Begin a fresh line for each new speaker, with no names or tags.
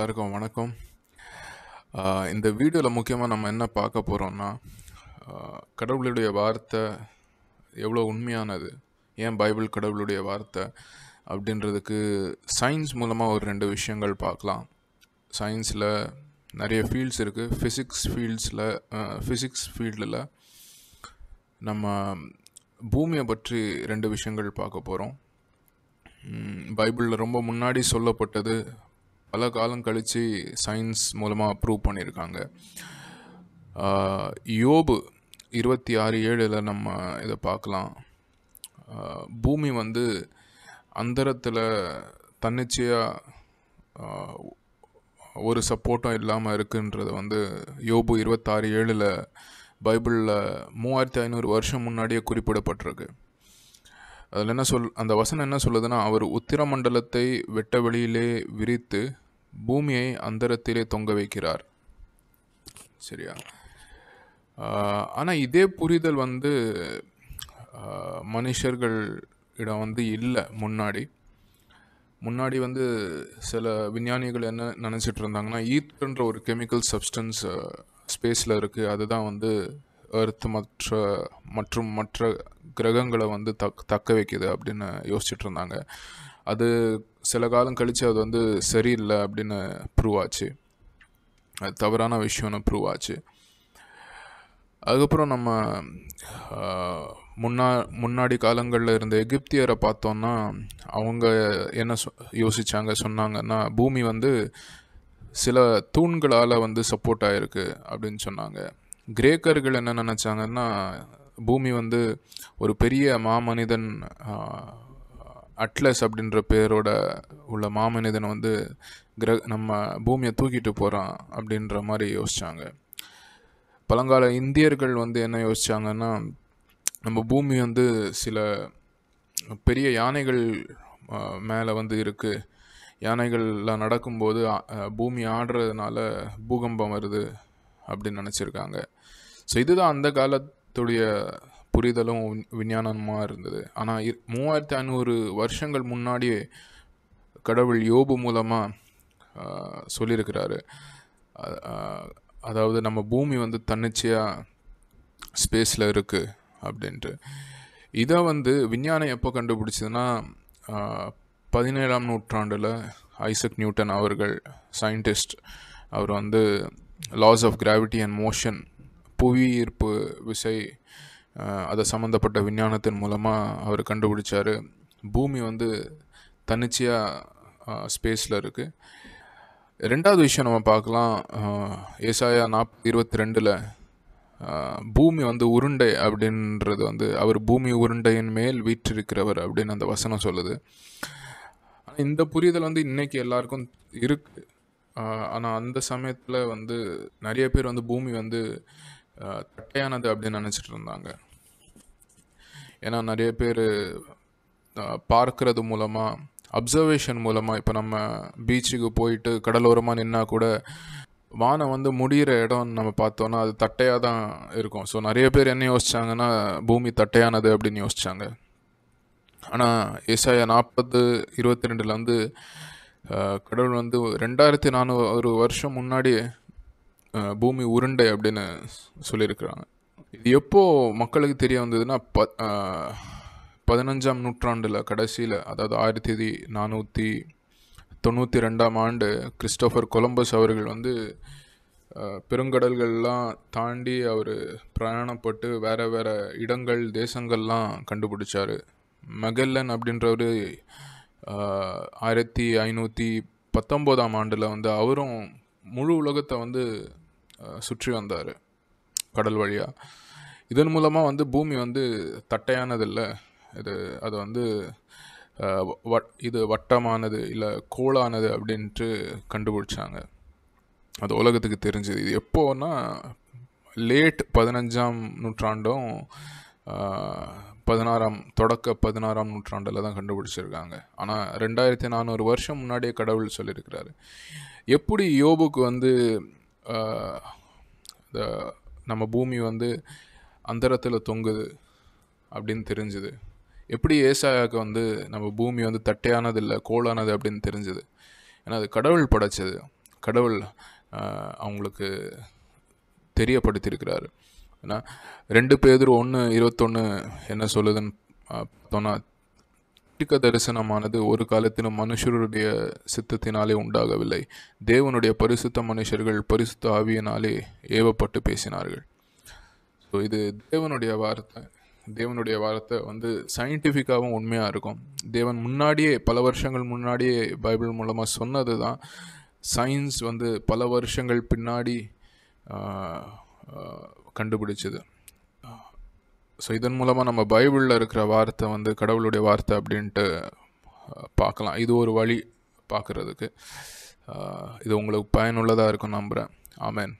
எல்லாருக்கும் வணக்கம் இந்த வீடியோவில் முக்கியமாக நம்ம என்ன பார்க்க போகிறோம்னா கடவுளுடைய வார்த்தை எவ்வளோ உண்மையானது ஏன் பைபிள் கடவுளுடைய வார்த்தை அப்படின்றதுக்கு சயின்ஸ் மூலமாக ஒரு ரெண்டு விஷயங்கள் பார்க்கலாம் சயின்ஸில் நிறைய ஃபீல்ட்ஸ் இருக்குது ஃபிசிக்ஸ் ஃபீல்ட்ஸில் ஃபிசிக்ஸ் ஃபீல்டில் நம்ம பூமியை பற்றி ரெண்டு விஷயங்கள் பார்க்க போகிறோம் பைபிளில் ரொம்ப முன்னாடி சொல்லப்பட்டது பல காலம் கழித்து சயின்ஸ் மூலமாக ப்ரூவ் பண்ணியிருக்காங்க யோபு இருபத்தி ஆறு ஏழில் நம்ம இதை பார்க்கலாம் பூமி வந்து அந்தரத்தில் தன்னிச்சையாக ஒரு சப்போர்ட்டும் இல்லாமல் இருக்குன்றத வந்து யோபு இருபத்தாறு ஏழில் பைபிளில் மூவாயிரத்தி ஐநூறு வருஷம் முன்னாடியே குறிப்பிடப்பட்டிருக்கு அதில் என்ன சொல் அந்த வசனம் என்ன சொல்லுதுன்னா அவர் உத்திரமண்டலத்தை வெட்ட வெளியிலே விரித்து பூமியை அந்தரத்திலே தொங்க வைக்கிறார் சரியா ஆனால் இதே புரிதல் வந்து மனுஷர்கள் இடம் வந்து இல்லை முன்னாடி முன்னாடி வந்து சில விஞ்ஞானிகள் என்ன நினச்சிட்டு இருந்தாங்கன்னா ஈத்துன்ற ஒரு கெமிக்கல் சப்ஸ்டன்ஸ் ஸ்பேஸில் இருக்குது அதுதான் வந்து அர்த்து மற்ற மற்றும் மற்ற கிரகங்களை வந்து தக் தக்க வைக்குது அப்படின்னு யோசிச்சுட்டு இருந்தாங்க அது சில காலம் கழித்து அது வந்து சரியில்லை அப்படின்னு ப்ரூவ் ஆச்சு அது தவறான விஷயம்னு ப்ரூவ் ஆச்சு அதுக்கப்புறம் நம்ம முன்னா முன்னாடி காலங்களில் இருந்த எகிப்தியரை பார்த்தோன்னா அவங்க என்ன சொ யோசித்தாங்க சொன்னாங்கன்னா பூமி வந்து சில தூண்களால் வந்து சப்போர்ட் ஆகிருக்கு அப்படின்னு சொன்னாங்க கிரேக்கர்கள் என்ன நினச்சாங்கன்னா பூமி வந்து ஒரு பெரிய மாமனிதன் அட்லஸ் அப்படின்ற பேரோட உள்ள மாமனிதனை வந்து கிர நம்ம பூமியை தூக்கிட்டு போகிறான் அப்படின்ற மாதிரி யோசித்தாங்க பழங்கால இந்தியர்கள் வந்து என்ன யோசித்தாங்கன்னா நம்ம பூமி வந்து சில பெரிய யானைகள் மேலே வந்து இருக்குது யானைகள்லாம் நடக்கும்போது பூமி ஆடுறதுனால பூகம்பம் வருது அப்படின்னு நினச்சிருக்காங்க ஸோ இதுதான் அந்த கால துடைய புரிதலும் விஞ்ஞானமாக இருந்தது ஆனால் இ மூவாயிரத்தி ஐநூறு வருஷங்கள் முன்னாடியே கடவுள் யோபு மூலமாக சொல்லியிருக்கிறாரு அதாவது நம்ம பூமி வந்து தன்னிச்சையாக ஸ்பேஸில் இருக்குது அப்படின்ட்டு இதை வந்து விஞ்ஞானம் எப்போ கண்டுபிடிச்சதுன்னா பதினேழாம் நூற்றாண்டில் ஐசக் நியூட்டன் அவர்கள் சயின்டிஸ்ட் அவர் வந்து laws of gravity and motion புவி ஈர்ப்பு விசை அதை சம்மந்தப்பட்ட விஞ்ஞானத்தின் மூலமாக அவர் கண்டுபிடிச்சார் பூமி வந்து தன்னிச்சையாக ஸ்பேஸில் இருக்குது ரெண்டாவது விஷயம் நம்ம பார்க்கலாம் ஏசாயா நாப் இருபத்தி ரெண்டில் பூமி வந்து உருண்டை அப்படின்றது வந்து அவர் பூமி உருண்டையின் மேல் வீற்றிருக்கிறவர் அப்படின்னு அந்த வசனம் சொல்லுது இந்த புரிதல் வந்து இன்றைக்கி எல்லாருக்கும் இருக்குது ஆனால் அந்த சமயத்தில் வந்து நிறைய பேர் வந்து பூமி வந்து தட்டையானது அப்படின்னு நினச்சிட்டு இருந்தாங்க ஏன்னா நிறைய பேர் பார்க்கறது மூலமாக அப்சர்வேஷன் மூலமாக இப்போ நம்ம பீச்சுக்கு போயிட்டு கடலோரமாக நின்னா கூட வானம் வந்து முடிகிற இடம் நம்ம பார்த்தோன்னா அது தட்டையாக தான் இருக்கும் ஸோ நிறைய பேர் என்ன யோசித்தாங்கன்னா பூமி தட்டையானது அப்படின்னு யோசித்தாங்க ஆனால் ஏசாயா நாற்பது இருபத்தி ரெண்டுலேருந்து கடவுள் வந்து ரெண்டாயிரத்தி நானூறு வருஷம் முன்னாடி பூமி உருண்டை அப்படின்னு சொல்லியிருக்கிறாங்க இது எப்போது மக்களுக்கு தெரிய வந்ததுன்னா ப பதினஞ்சாம் நூற்றாண்டில் கடைசியில் அதாவது ஆயிரத்தி நானூற்றி தொண்ணூற்றி ரெண்டாம் ஆண்டு கிறிஸ்டோஃபர் கொலம்பஸ் அவர்கள் வந்து பெருங்கடல்கள்லாம் தாண்டி அவர் பிரயாணப்பட்டு வேறு வேறு இடங்கள் தேசங்கள்லாம் கண்டுபிடிச்சார் மெகல்லன் அப்படின்றவர் ஆயிரத்தி ஐநூற்றி பத்தொம்போதாம் ஆண்டில் வந்து அவரும் முழு உலகத்தை வந்து சுற்றி வந்தார் கடல் வழியாக இதன் மூலமாக வந்து பூமி வந்து தட்டையானதில்லை இது அது வந்து வட் இது வட்டமானது இல்லை கோளானது அப்படின்ட்டு கண்டுபிடிச்சாங்க அது உலகத்துக்கு தெரிஞ்சது இது எப்போன்னா லேட் பதினஞ்சாம் நூற்றாண்டும் பதினாறாம் தொடக்க பதினாறாம் நூற்றாண்டில் தான் கண்டுபிடிச்சிருக்காங்க ஆனால் ரெண்டாயிரத்தி நானூறு வருஷம் முன்னாடியே கடவுள் சொல்லியிருக்கிறாரு எப்படி யோபுக்கு வந்து இந்த நம்ம பூமி வந்து அந்தரத்தில் தொங்குது அப்படின்னு தெரிஞ்சுது எப்படி ஏசாயாவுக்கு வந்து நம்ம பூமி வந்து தட்டையானது இல்லை கோளானது அப்படின்னு தெரிஞ்சுது ஏன்னா அது கடவுள் படைச்சது கடவுள் அவங்களுக்கு தெரியப்படுத்தியிருக்கிறாரு ஏன்னா ரெண்டு பேர் ஒன்று இருபத்தொன்று என்ன சொல்லுதுன்னு சொன்னால் ஆஸ்திக தரிசனமானது ஒரு காலத்திலும் மனுஷருடைய சித்தத்தினாலே உண்டாகவில்லை தேவனுடைய பரிசுத்த மனுஷர்கள் பரிசுத்த ஆவியினாலே ஏவப்பட்டு பேசினார்கள் ஸோ இது தேவனுடைய வார்த்தை தேவனுடைய வார்த்தை வந்து சயின்டிஃபிக்காகவும் உண்மையாக இருக்கும் தேவன் முன்னாடியே பல வருஷங்கள் முன்னாடியே பைபிள் மூலமாக சொன்னது தான் சயின்ஸ் வந்து பல வருஷங்கள் பின்னாடி கண்டுபிடிச்சது ஸோ இதன் மூலமாக நம்ம பைபிளில் இருக்கிற வார்த்தை வந்து கடவுளுடைய வார்த்தை அப்படின்ட்டு பார்க்கலாம் இது ஒரு வழி பார்க்குறதுக்கு இது உங்களுக்கு பயனுள்ளதாக இருக்கும் நம்புகிறேன் ஆமேன்